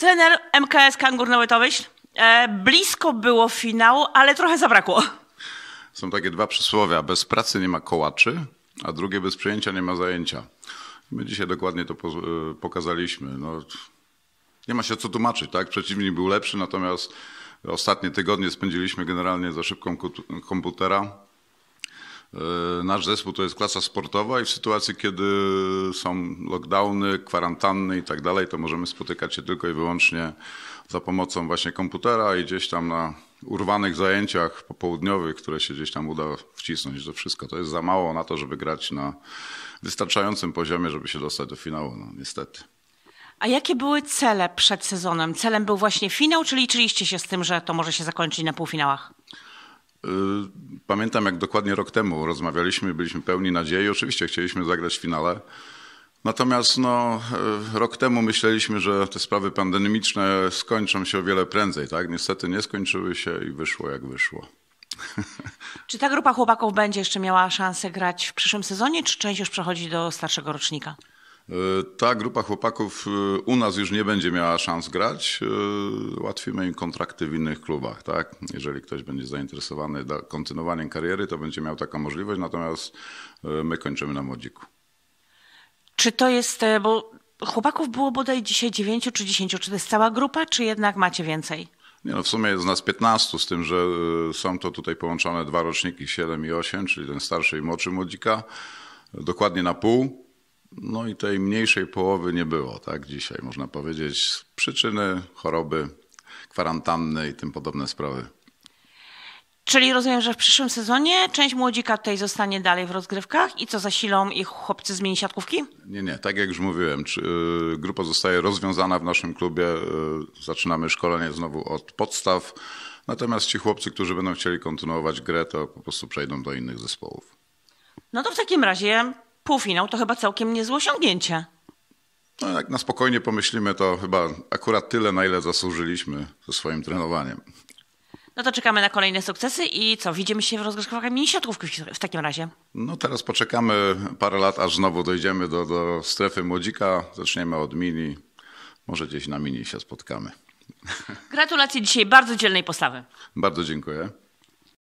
trener MKS Kangur Nowytowyś. E, blisko było finału, ale trochę zabrakło. Są takie dwa przysłowia. Bez pracy nie ma kołaczy, a drugie bez przyjęcia nie ma zajęcia. My dzisiaj dokładnie to e, pokazaliśmy. No, nie ma się co tłumaczyć, tak? Przeciwnik był lepszy, natomiast ostatnie tygodnie spędziliśmy generalnie za szybką komputera E, nasz zespół to jest klasa sportowa i w sytuacji, kiedy są lockdowny, kwarantanny i tak dalej, to możemy spotykać się tylko i wyłącznie za pomocą właśnie komputera i gdzieś tam na urwanych zajęciach popołudniowych, które się gdzieś tam uda wcisnąć to wszystko. To jest za mało na to, żeby grać na wystarczającym poziomie, żeby się dostać do finału, no niestety. A jakie były cele przed sezonem? Celem był właśnie finał, czyli liczyliście się z tym, że to może się zakończyć na półfinałach? Y, pamiętam, jak dokładnie rok temu rozmawialiśmy, byliśmy pełni nadziei. Oczywiście chcieliśmy zagrać w finale. Natomiast no, y, rok temu myśleliśmy, że te sprawy pandemiczne skończą się o wiele prędzej. Tak? Niestety nie skończyły się i wyszło jak wyszło. Czy ta grupa chłopaków będzie jeszcze miała szansę grać w przyszłym sezonie, czy część już przechodzi do starszego rocznika? E, ta grupa chłopaków e, u nas już nie będzie miała szans grać. E, łatwimy im kontrakty w innych klubach, tak? Jeżeli ktoś będzie zainteresowany kontynuowaniem kariery, to będzie miał taką możliwość, natomiast my kończymy na młodziku. Czy to jest, bo chłopaków było bodaj dzisiaj 9 czy 10, czy to jest cała grupa, czy jednak macie więcej? Nie no, w sumie jest nas 15, z tym, że są to tutaj połączone dwa roczniki, 7 i 8, czyli ten starszy i młodszy młodzika, dokładnie na pół. No i tej mniejszej połowy nie było, tak? Dzisiaj można powiedzieć przyczyny choroby, kwarantanny i tym podobne sprawy. Czyli rozumiem, że w przyszłym sezonie część młodzika tutaj zostanie dalej w rozgrywkach i co zasilą ich chłopcy z siatkówki? Nie, nie, tak jak już mówiłem, y, grupa zostaje rozwiązana w naszym klubie. Y, zaczynamy szkolenie znowu od podstaw. Natomiast ci chłopcy, którzy będą chcieli kontynuować grę, to po prostu przejdą do innych zespołów. No to w takim razie półfinał to chyba całkiem niezłe osiągnięcie. No, jak na spokojnie pomyślimy, to chyba akurat tyle, na ile zasłużyliśmy ze swoim trenowaniem. No to czekamy na kolejne sukcesy i co, widzimy się w rozgrywkach mini siatkówki w takim razie. No teraz poczekamy parę lat, aż znowu dojdziemy do, do strefy młodzika. Zaczniemy od mini. Może gdzieś na mini się spotkamy. Gratulacje dzisiaj bardzo dzielnej postawy. Bardzo dziękuję.